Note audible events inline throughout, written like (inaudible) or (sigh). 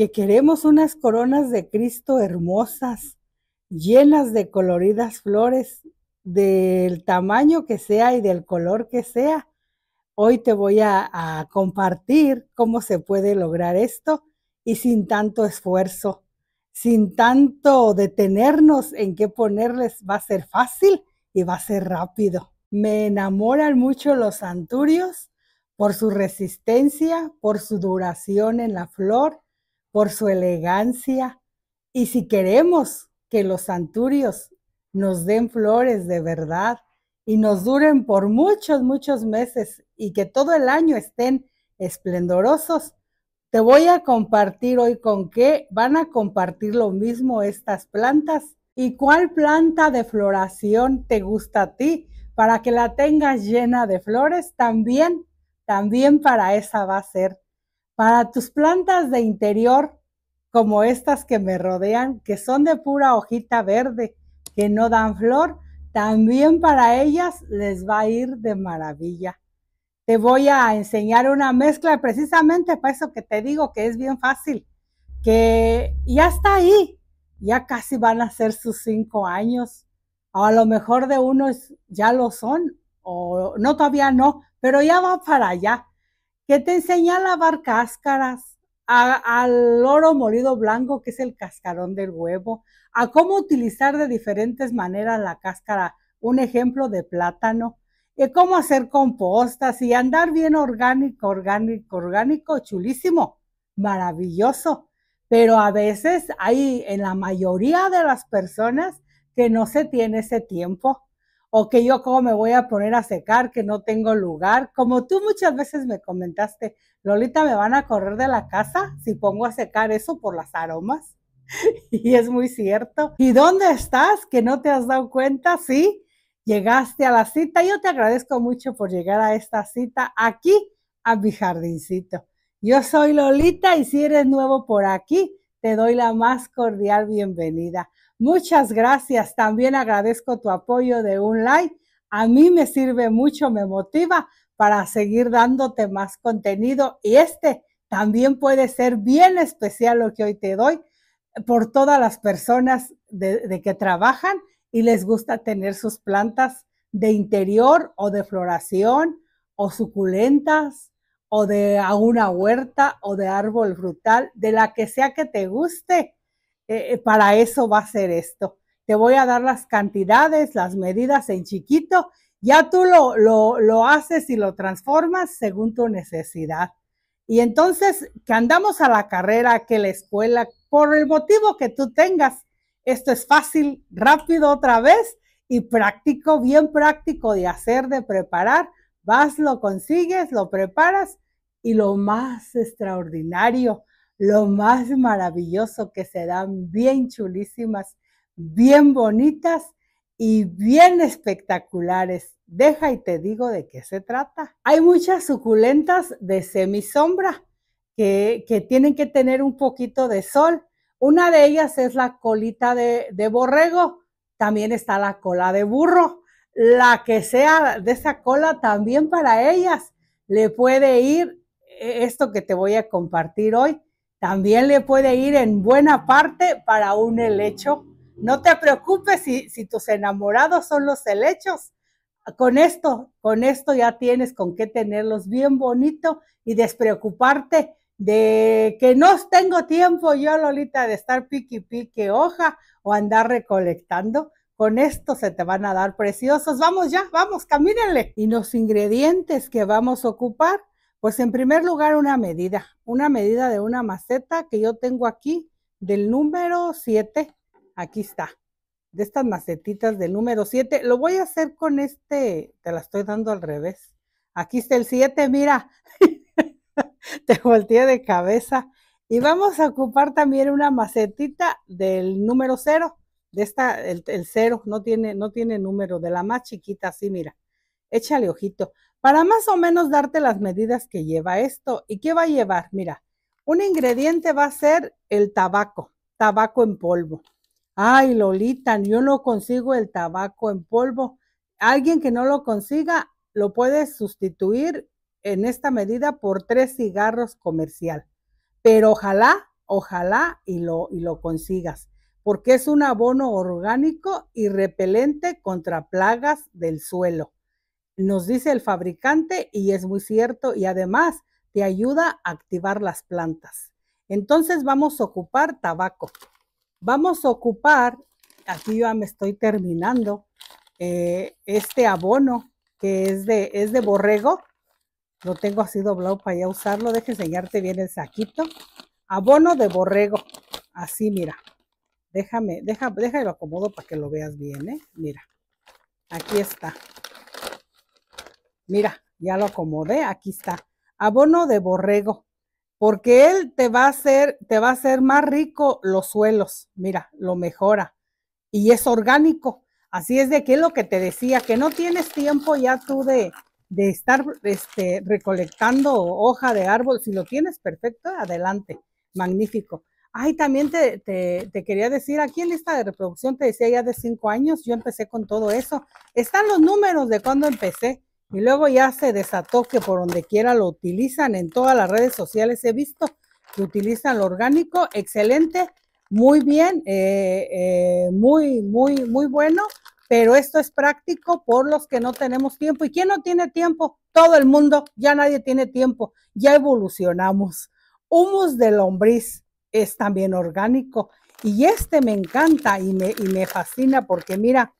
que queremos unas coronas de Cristo hermosas, llenas de coloridas flores, del tamaño que sea y del color que sea. Hoy te voy a, compartir cómo se puede lograr esto y sin tanto esfuerzo, sin tanto detenernos en qué ponerles, va a ser fácil y va a ser rápido. Me enamoran mucho los santurios por su resistencia, por su duración en la flor por su elegancia. Y si queremos que los santurios nos den flores de verdad y nos duren por muchos, muchos meses y que todo el año estén esplendorosos, te voy a compartir hoy con qué van a compartir lo mismo estas plantas y cuál planta de floración te gusta a ti para que la tengas llena de flores. También, también para esa va a ser para tus plantas de interior, como estas que me rodean, que son de pura hojita verde, que no dan flor, también para ellas les va a ir de maravilla. Te voy a enseñar una mezcla precisamente para eso que te digo que es bien fácil, que ya está ahí, ya casi van a ser sus cinco años, o a lo mejor de unos ya lo son, o no todavía no, pero ya va para allá que te enseña a lavar cáscaras, al oro molido blanco, que es el cascarón del huevo, a cómo utilizar de diferentes maneras la cáscara, un ejemplo de plátano, y cómo hacer compostas y andar bien orgánico, orgánico, orgánico, chulísimo, maravilloso. Pero a veces hay en la mayoría de las personas que no se tiene ese tiempo o que yo cómo me voy a poner a secar, que no tengo lugar. Como tú muchas veces me comentaste, Lolita, me van a correr de la casa si pongo a secar eso por las aromas. (laughs) y es muy cierto. ¿Y dónde estás? Que no te has dado cuenta, ¿sí? Llegaste a la cita. Yo te agradezco mucho por llegar a esta cita aquí a mi jardincito. Yo soy Lolita y si eres nuevo por aquí, te doy la más cordial bienvenida. Muchas gracias. También agradezco tu apoyo de un like. A mí me sirve mucho, me motiva para seguir dándote más contenido y este también puede ser bien especial lo que hoy te doy por todas las personas de, que trabajan y les gusta tener sus plantas de interior o de floración o suculentas o de alguna huerta o de árbol frutal, de la que sea que te guste. Eh, eh, para eso va a ser esto. Te voy a dar las cantidades, las medidas en chiquito, ya tú lo, lo, lo haces y lo transformas según tu necesidad. Y entonces, que andamos a la carrera, que la escuela, por el motivo que tú tengas, esto es fácil, rápido otra vez y práctico, bien práctico de hacer, de preparar. Vas, lo consigues, lo preparas y lo más extraordinario lo más maravilloso que se dan bien chulísimas, bien bonitas y bien espectaculares. Deja y te digo de qué se trata. Hay muchas suculentas de semisombra que, que tienen que tener un poquito de sol. Una de ellas es la colita de, de borrego, también está la cola de burro. La que sea de esa cola también para ellas le puede ir eh, esto que te voy a compartir hoy también le puede ir en buena parte para un helecho. No te preocupes si, tus enamorados son los helechos. Con esto, con esto ya tienes con qué tenerlos bien bonito y despreocuparte de que no tengo tiempo yo, Lolita, de estar pique pique hoja o andar recolectando. Con esto se te van a dar preciosos. Vamos ya, vamos, camínenle. Y los ingredientes que vamos a ocupar pues en primer lugar una medida, una medida de una maceta que yo tengo aquí del número 7, aquí está, de estas macetitas del número 7. Lo voy a hacer con este, te la estoy dando al revés. Aquí está el 7, mira, (laughs) te volteé de cabeza. Y vamos a ocupar también una macetita del número 0, de esta, el, cero 0, no tiene, no tiene número, de la más chiquita, así mira échale ojito, para más o menos darte las medidas que lleva esto. ¿Y qué va a llevar? Mira, un ingrediente va a ser el tabaco, tabaco en polvo. Ay, Lolita, yo no consigo el tabaco en polvo. Alguien que no lo consiga lo puede sustituir en esta medida por tres cigarros comercial. Pero ojalá, ojalá y lo, y lo consigas, porque es un abono orgánico y repelente contra plagas del suelo nos dice el fabricante y es muy cierto y además te ayuda a activar las plantas. Entonces vamos a ocupar tabaco. Vamos a ocupar, aquí ya me estoy terminando, eh, este abono que es de, es de borrego. Lo tengo así doblado para ya usarlo. Deja enseñarte bien el saquito. Abono de borrego. Así, mira. Déjame, déjame déjalo acomodo para que lo veas bien, ¿eh? Mira. Aquí está. Mira, ya lo acomodé, aquí está. Abono de borrego, porque él te va a hacer, te va a hacer más rico los suelos. Mira, lo mejora. Y es orgánico. Así es de que lo que te decía, que no tienes tiempo ya tú de, de estar este, recolectando hoja de árbol. Si lo tienes perfecto, adelante. Magnífico. Ay, también te, te, quería decir, aquí en lista de reproducción te decía ya de cinco años, yo empecé con todo eso. Están los números de cuando empecé. Y luego ya se desató que por donde quiera lo utilizan, en todas las redes sociales he visto que utilizan lo orgánico, excelente, muy bien, eh, eh, muy, muy, muy bueno, pero esto es práctico por los que no tenemos tiempo. ¿Y quién no tiene tiempo? Todo el mundo, ya nadie tiene tiempo, ya evolucionamos. Humus de lombriz es también orgánico y este me encanta y me, y me fascina porque mira,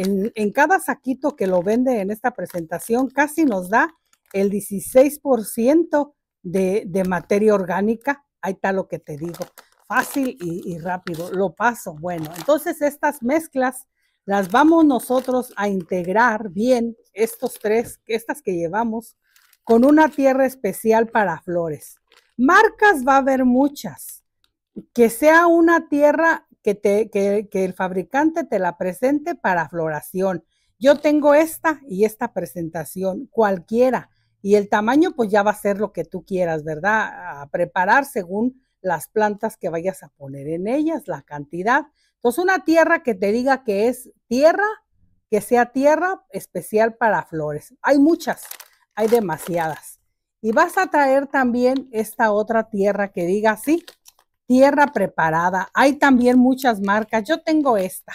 en, cada saquito que lo vende en esta presentación, casi nos da el 16% de, materia orgánica. Ahí está lo que te digo. Fácil y, y rápido. Lo paso. Bueno, entonces estas mezclas las vamos nosotros a integrar bien, estos tres, estas que llevamos, con una tierra especial para flores. Marcas va a haber muchas. Que sea una tierra que, el fabricante te la presente para floración. Yo tengo esta y esta presentación, cualquiera. Y el tamaño pues ya va a ser lo que tú quieras, ¿verdad? A preparar según las plantas que vayas a poner en ellas, la cantidad. Entonces una tierra que te diga que es tierra, que sea tierra especial para flores. Hay muchas, hay demasiadas. Y vas a traer también esta otra tierra que diga, sí, tierra preparada. Hay también muchas marcas. Yo tengo esta,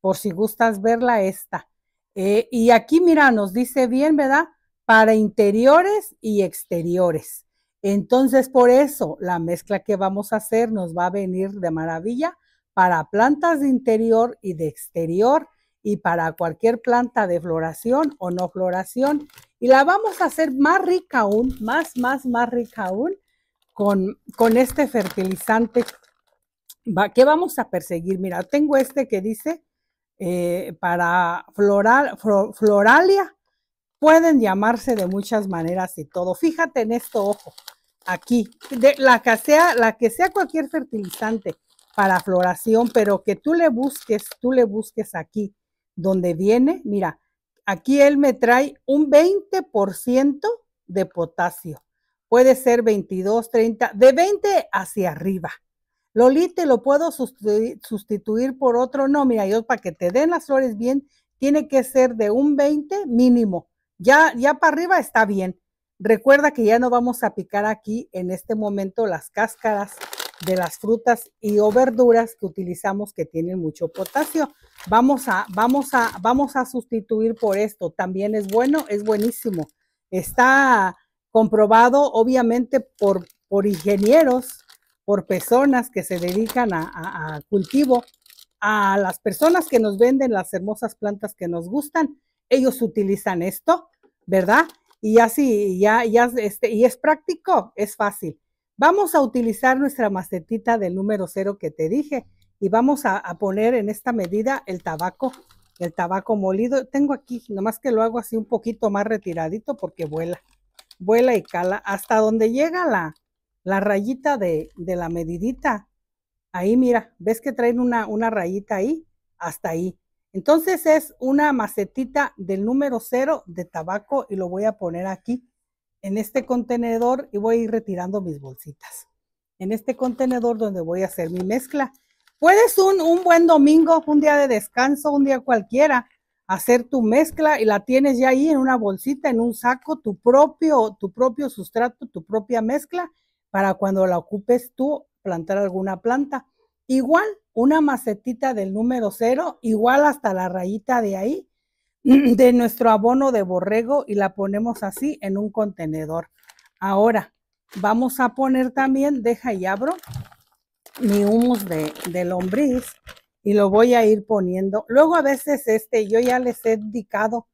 por si gustas verla, esta. Eh, y aquí, mira, nos dice bien, ¿verdad? Para interiores y exteriores. Entonces, por eso, la mezcla que vamos a hacer nos va a venir de maravilla para plantas de interior y de exterior y para cualquier planta de floración o no floración. Y la vamos a hacer más rica aún, más, más, más rica aún con, este fertilizante ¿Qué vamos a perseguir? Mira, tengo este que dice eh, para floral, floralia, pueden llamarse de muchas maneras y todo. Fíjate en esto, ojo, aquí, de, la, que sea, la que sea cualquier fertilizante para floración, pero que tú le busques, tú le busques aquí, donde viene, mira, aquí él me trae un 20% de potasio puede ser 22, 30, de 20 hacia arriba. Lolita, lo puedo sustituir, por otro. No, mira, yo para que te den las flores bien, tiene que ser de un 20 mínimo. Ya, ya para arriba está bien. Recuerda que ya no vamos a picar aquí en este momento las cáscaras de las frutas y o verduras que utilizamos que tienen mucho potasio. Vamos a, vamos a, vamos a sustituir por esto. También es bueno, es buenísimo. Está comprobado obviamente por, por ingenieros, por personas que se dedican a, cultivo, a las personas que nos venden las hermosas plantas que nos gustan, ellos utilizan esto, ¿verdad? Y así, ya, ya, este, y es práctico, es fácil. Vamos a utilizar nuestra macetita del número cero que te dije y vamos a, a, poner en esta medida el tabaco, el tabaco molido. Tengo aquí, nomás que lo hago así un poquito más retiradito porque vuela vuela y cala hasta donde llega la, la rayita de, de, la medidita. Ahí mira, ves que traen una, una rayita ahí, hasta ahí. Entonces es una macetita del número cero de tabaco y lo voy a poner aquí en este contenedor y voy a ir retirando mis bolsitas. En este contenedor donde voy a hacer mi mezcla. Puedes un, un buen domingo, un día de descanso, un día cualquiera, hacer tu mezcla y la tienes ya ahí en una bolsita, en un saco, tu propio, tu propio sustrato, tu propia mezcla, para cuando la ocupes tú plantar alguna planta. Igual, una macetita del número cero, igual hasta la rayita de ahí, (clears throat) de nuestro abono de borrego y la ponemos así en un contenedor. Ahora, vamos a poner también, deja y abro, mi humus de, de lombriz y lo voy a ir poniendo. Luego a veces este yo ya les he indicado,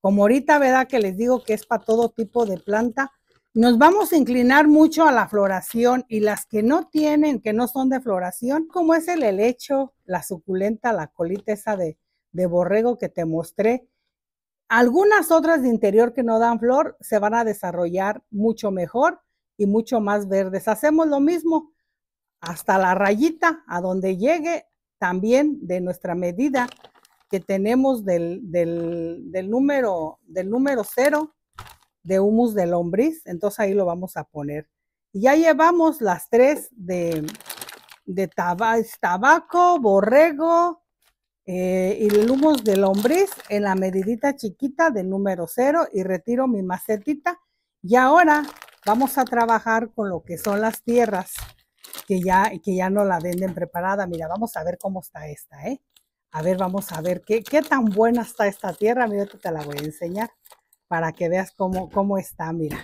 como ahorita, ¿verdad? Que les digo que es para todo tipo de planta. Nos vamos a inclinar mucho a la floración y las que no tienen, que no son de floración, como es el helecho, la suculenta, la colita esa de, de borrego que te mostré. Algunas otras de interior que no dan flor se van a desarrollar mucho mejor y mucho más verdes. Hacemos lo mismo hasta la rayita, a donde llegue, también de nuestra medida que tenemos del, número, del número cero de humus de lombriz, entonces ahí lo vamos a poner. ya llevamos las tres de, de tabaco, borrego eh, y el humus de lombriz en la medidita chiquita del número cero y retiro mi macetita. Y ahora vamos a trabajar con lo que son las tierras que ya, que ya no la venden preparada. Mira, vamos a ver cómo está esta, ¿eh? A ver, vamos a ver qué, qué tan buena está esta tierra. Mira, te la voy a enseñar para que veas cómo, cómo está, mira.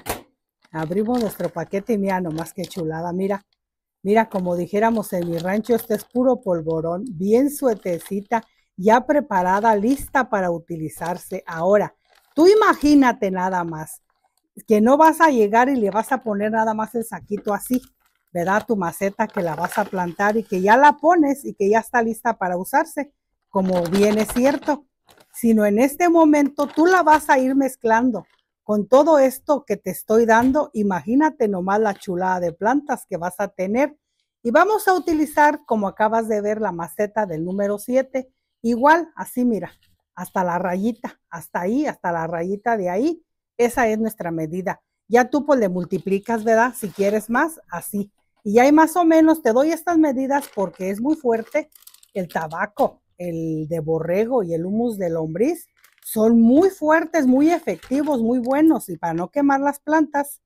Abrimos nuestro paquete y mira nomás qué chulada, mira. Mira, como dijéramos en mi rancho, este es puro polvorón, bien suetecita, ya preparada, lista para utilizarse. Ahora, tú imagínate nada más, que no vas a llegar y le vas a poner nada más el saquito así. ¿verdad? Tu maceta que la vas a plantar y que ya la pones y que ya está lista para usarse, como bien es cierto, sino en este momento tú la vas a ir mezclando con todo esto que te estoy dando. Imagínate nomás la chulada de plantas que vas a tener. Y vamos a utilizar, como acabas de ver, la maceta del número 7. Igual, así mira, hasta la rayita, hasta ahí, hasta la rayita de ahí. Esa es nuestra medida. Ya tú pues le multiplicas, ¿verdad? Si quieres más, así. Y ahí más o menos te doy estas medidas porque es muy fuerte el tabaco, el de borrego y el humus de lombriz. Son muy fuertes, muy efectivos, muy buenos. Y para no quemar las plantas,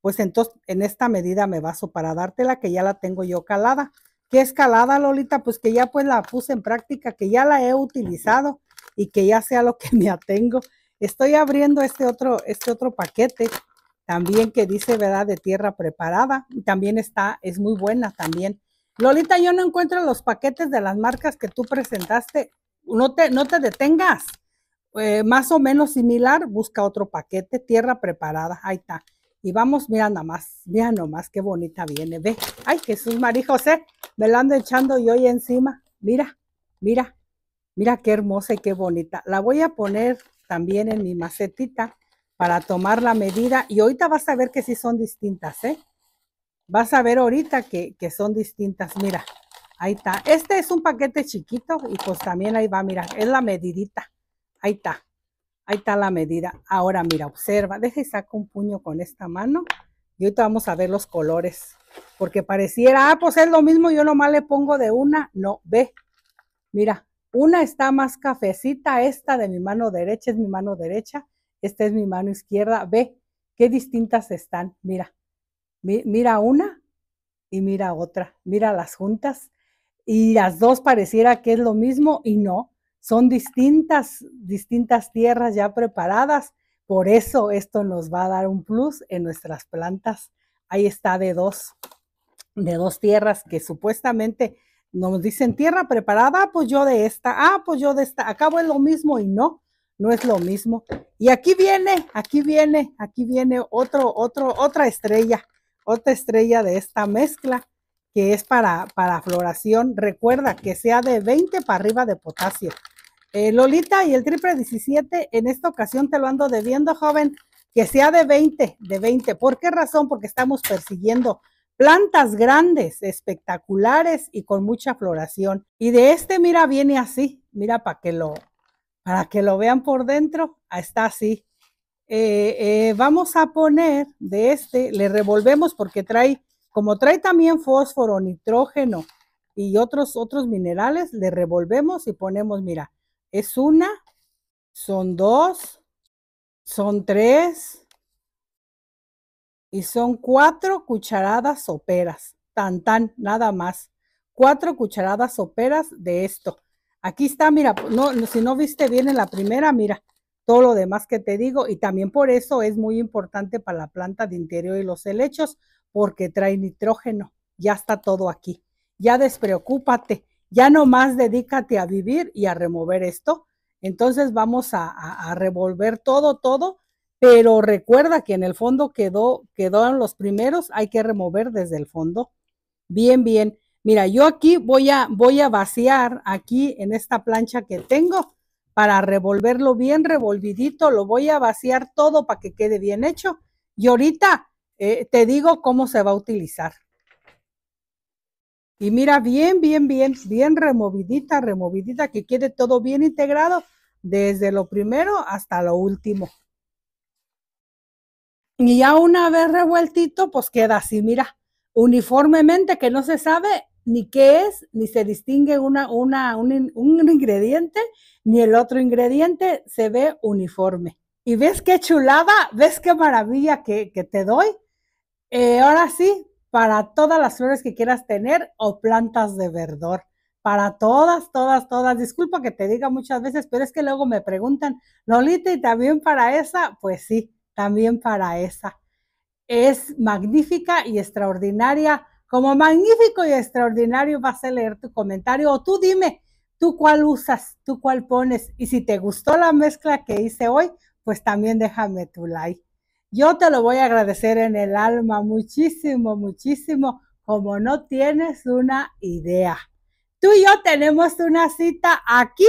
pues entonces en esta medida me baso para dártela que ya la tengo yo calada. ¿Qué es calada, Lolita? Pues que ya pues la puse en práctica, que ya la he utilizado y que ya sea lo que me atengo. Estoy abriendo este otro, este otro paquete también que dice, ¿verdad? De tierra preparada. También está, es muy buena también. Lolita, yo no encuentro los paquetes de las marcas que tú presentaste. No te, no te detengas. Eh, más o menos similar, busca otro paquete, tierra preparada. Ahí está. Y vamos, mira nada más, mira nomás qué bonita viene, ve. Ay, Jesús María José, me la ando echando yo hoy encima. Mira, mira, mira qué hermosa y qué bonita. La voy a poner también en mi macetita para tomar la medida. Y ahorita vas a ver que sí son distintas, ¿eh? Vas a ver ahorita que, son distintas. Mira, ahí está. Este es un paquete chiquito y pues también ahí va, mira, es la medidita. Ahí está. Ahí está la medida. Ahora mira, observa. Deja y saco un puño con esta mano. Y ahorita vamos a ver los colores. Porque pareciera, ah, pues es lo mismo, yo nomás le pongo de una. No, ve. Mira, una está más cafecita, esta de mi mano derecha es mi mano derecha esta es mi mano izquierda, ve qué distintas están, mira, mira una y mira otra, mira las juntas y las dos pareciera que es lo mismo y no, son distintas, distintas tierras ya preparadas, por eso esto nos va a dar un plus en nuestras plantas. Ahí está de dos, de dos tierras que supuestamente nos dicen tierra preparada, pues yo de esta, ah, pues yo de esta, acabo es lo mismo y no, no es lo mismo. Y aquí viene, aquí viene, aquí viene otro, otro, otra estrella, otra estrella de esta mezcla que es para, para floración. Recuerda que sea de 20 para arriba de potasio. Eh, Lolita y el triple 17, en esta ocasión te lo ando debiendo, joven, que sea de 20, de 20. ¿Por qué razón? Porque estamos persiguiendo plantas grandes, espectaculares y con mucha floración. Y de este, mira, viene así, mira para que lo, para que lo vean por dentro, ah, está así. Eh, eh, vamos a poner de este, le revolvemos porque trae, como trae también fósforo, nitrógeno y otros, otros minerales, le revolvemos y ponemos, mira, es una, son dos, son tres y son cuatro cucharadas soperas, tan tan, nada más. Cuatro cucharadas soperas de esto. Aquí está, mira, pues, no, si no viste bien en la primera, mira, todo lo demás que te digo. Y también por eso es muy importante para la planta de interior y los helechos, porque trae nitrógeno. Ya está todo aquí. Ya despreocúpate. Ya nomás dedícate a vivir y a remover esto. Entonces vamos a, revolver todo, todo. Pero recuerda que en el fondo quedó, quedaron los primeros. Hay que remover desde el fondo. Bien, bien. Mira, yo aquí voy a, voy a vaciar aquí en esta plancha que tengo para revolverlo bien revolvidito, lo voy a vaciar todo para que quede bien hecho. Y ahorita eh, te digo cómo se va a utilizar. Y mira, bien, bien, bien, bien removidita, removidita, que quede todo bien integrado desde lo primero hasta lo último. Y ya una vez revueltito, pues queda así, mira, uniformemente que no se sabe ni qué es, ni se distingue una, una, un, ingrediente, ni el otro ingrediente, se ve uniforme. Y ves qué chulada, ves qué maravilla que, te doy. Eh, ahora sí, para todas las flores que quieras tener o plantas de verdor. Para todas, todas, todas. Disculpa que te diga muchas veces, pero es que luego me preguntan, Lolita, ¿y también para esa? Pues sí, también para esa. Es magnífica y extraordinaria como magnífico y extraordinario vas a leer tu comentario o tú dime tú cuál usas, tú cuál pones y si te gustó la mezcla que hice hoy, pues también déjame tu like. Yo te lo voy a agradecer en el alma muchísimo, muchísimo, como no tienes una idea. Tú y yo tenemos una cita aquí,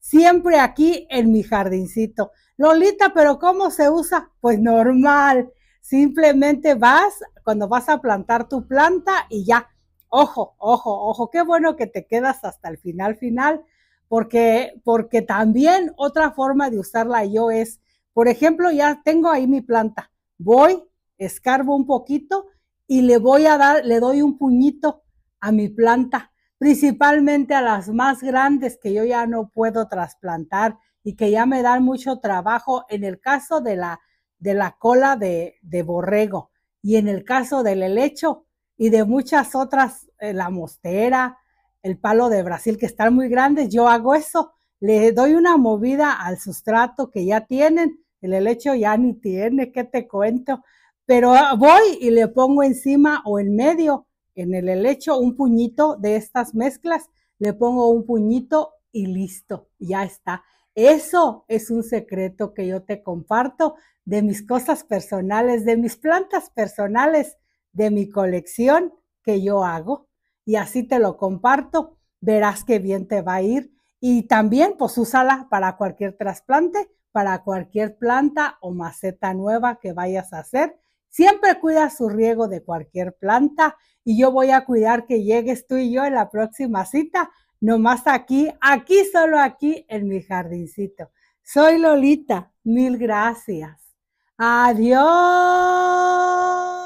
siempre aquí en mi jardincito. Lolita, pero ¿cómo se usa? Pues normal. Simplemente vas cuando vas a plantar tu planta y ya, ojo, ojo, ojo, qué bueno que te quedas hasta el final final, porque, porque también otra forma de usarla yo es, por ejemplo, ya tengo ahí mi planta, voy, escarbo un poquito y le voy a dar, le doy un puñito a mi planta, principalmente a las más grandes que yo ya no puedo trasplantar y que ya me dan mucho trabajo. En el caso de la de la cola de, de borrego. Y en el caso del helecho y de muchas otras, eh, la mostera, el palo de Brasil, que están muy grandes, yo hago eso, le doy una movida al sustrato que ya tienen, el helecho ya ni tiene, ¿qué te cuento? Pero ah, voy y le pongo encima o en medio, en el helecho, un puñito de estas mezclas, le pongo un puñito y listo, ya está. Eso es un secreto que yo te comparto de mis cosas personales, de mis plantas personales, de mi colección que yo hago. Y así te lo comparto, verás qué bien te va a ir. Y también, pues úsala para cualquier trasplante, para cualquier planta o maceta nueva que vayas a hacer. Siempre cuida su riego de cualquier planta y yo voy a cuidar que llegues tú y yo en la próxima cita no más aquí, aquí solo aquí en mi jardincito. Soy Lolita, mil gracias. Adiós.